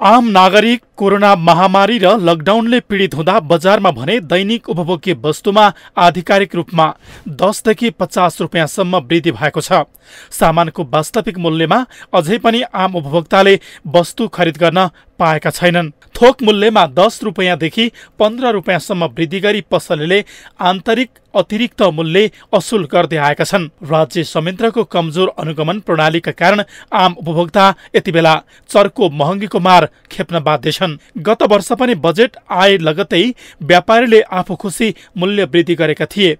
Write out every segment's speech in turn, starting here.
आम नागरिक कोरोना महामारी र लकडाउनले पीडित हुँदा बजारमा भने दैनिक उपभोग्य वस्तुमा आधिकारिक रूपमा दसदेखि पचास रुपियाँसम्म वृद्धि भएको छ सामानको वास्तविक मूल्यमा अझै पनि आम उपभोक्ताले वस्तु खरिद गर्न पाएका छैनन् थोक मूल्यमा दस रुपियाँदेखि पन्ध्र रुपियाँसम्म वृद्धि गरी पसलले आन्तरिक अतिरिक्त मूल्य असुल गर्दै आएका छन् राज्य संयन्त्रको कमजोर अनुगमन प्रणालीका कारण आम उपभोक्ता यति बेला चर्को महँगीको मार खेप्न बाध्य छन् गत वर्ष पनि बजेट आए लगतै व्यापारीले आफू खुसी मूल्य वृद्धि गरेका थिए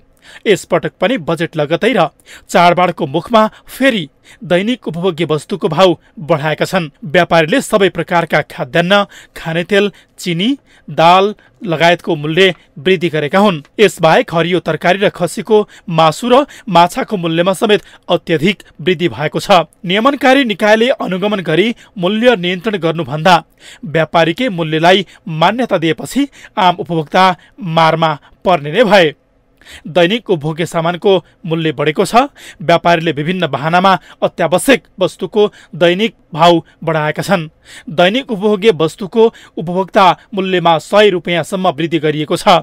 यसपटक पनि बजेट लगतै र चाडबाडको मुखमा फेरि दैनिक उपभोग्य वस्तुको भाव बढाएका छन् व्यापारीले सबै प्रकारका खाद्यान्न खानेतेल चिनी दाल लगायतको मूल्य वृद्धि गरेका हुन् यसबाहेक हरियो तरकारी र खसीको मासु र माछाको मूल्यमा समेत अत्यधिक वृद्धि भएको छ नियमनकारी निकायले अनुगमन गरी मूल्य नियन्त्रण गर्नुभन्दा व्यापारीकै मूल्यलाई मान्यता दिएपछि आम उपभोक्ता मारमा पर्ने नै भए दैनिक उपभोग्य सामानको मूल्य बढेको छ व्यापारीले विभिन्न बहानामा अत्यावश्यक वस्तुको दैनिक भाउ बढाएका छन् दैनिक उपभोग्य वस्तुको उपभोक्ता मूल्यमा सय रुपियाँसम्म वृद्धि गरिएको छ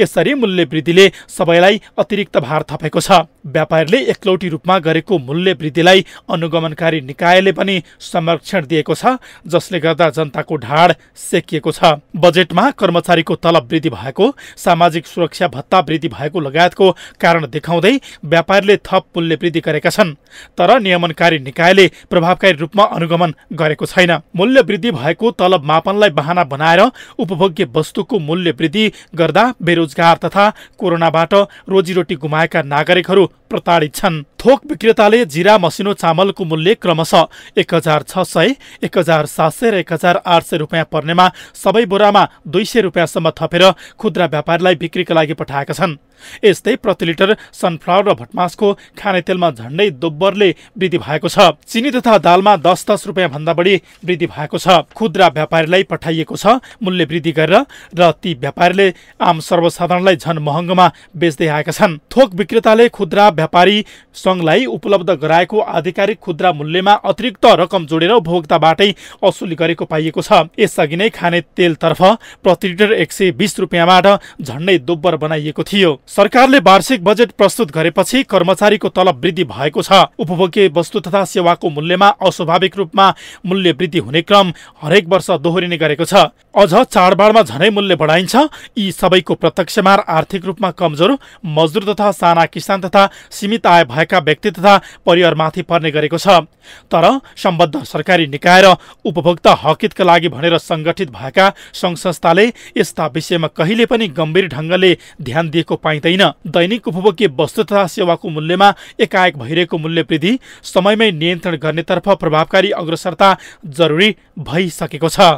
यसरी मूल्य वृद्धिले सबैलाई अतिरिक्त भार थपेको छ व्यापारीले एकलौटी रूपमा गरेको मूल्य वृद्धिलाई अनुगमनकारी निकायले पनि संरक्षण दिएको छ जसले गर्दा जनताको ढाड सेकिएको छ बजेटमा कर्मचारीको तलब वृद्धि भएको सामाजिक सुरक्षा भत्ता वृद्धि भएको लगायतको कारण देखाउँदै व्यापारीले थप मूल्य वृद्धि गरेका छन् तर नियमनकारी निकायले प्रभावकारी रूपमा अनुगमन गरेको छैन मूल्य वृद्धि भएको तलब मापनलाई बहाना बनाएर उपभोग्य वस्तुको मूल्य वृद्धि गर्दा बेरोजगार तथा कोरोनाबाट रोजीरोटी गुमाएका नागरिकहरू प्रताडित छन् थोक विक्रेताले जिरा मसिनो चामलको मूल्य क्रमशः एक हजार छ सय एक हजार सात सय र एक हजार आठ सय रुपियाँ पर्नेमा सबै बोरामा दुई सय रुपियाँसम्म थपेर खुद्रा व्यापारीलाई बिक्रीका लागि पठाएका छन् यस्तै प्रति लिटर सनफ्लावर र भटमासको खाने तेलमा झन्डै दोब्बरले वृद्धि भएको छ चिनी तथा दालमा दस दस रुपियाँ भन्दा बढी वृद्धि भएको छ खुद्रा व्यापारीलाई पठाइएको छ मूल्य वृद्धि गरेर र ती व्यापारीले आम सर्वसाधारणलाई झन महँगोमा बेच्दै आएका छन् थोक विक्रेताले खुद्रा व्यापारी संघलाई उपलब्ध गराएको आधिकारिक खुद्रा मूल्यमा अतिरिक्त रकम जोडेर उपभोक्ताबाटै असुली गरेको पाइएको छ यसअघि नै खाने तेलतर्फ प्रति लिटर एक सय बिस रुपियाँबाट झन्डै दोब्बर बनाइएको थियो सरकारले वार्षिक बजेट प्रस्तुत गरेपछि कर्मचारीको तलब वृद्धि भएको छ उपभोग्य वस्तु तथा सेवाको मूल्यमा अस्वाभाविक रूपमा मूल्य वृद्धि हुने क्रम हरेक वर्ष दोहोरिने गरेको छ अझ चाडबाडमा झनै मूल्य बढाइन्छ यी सबैको प्रत्यक्षमार आर्थिक रूपमा कमजोर मजदुर तथा साना किसान तथा सीमित आय भएका व्यक्ति तथा परिवारमाथि पर्ने गरेको छ तर सम्बद्ध सरकारी निकाय र उपभोक्ता हकितका लागि भनेर सङ्गठित भएका सङ्घ संस्थाले यस्ता विषयमा कहिले पनि गम्भीर ढङ्गले ध्यान दिएको पाइँदैन दैनिक उपभोग्य वस्तु तथा सेवाको मूल्यमा एकाएक भइरहेको मूल्य वृद्धि समयमै नियन्त्रण गर्नेतर्फ प्रभावकारी अग्रसरता जरुरी भइसकेको छ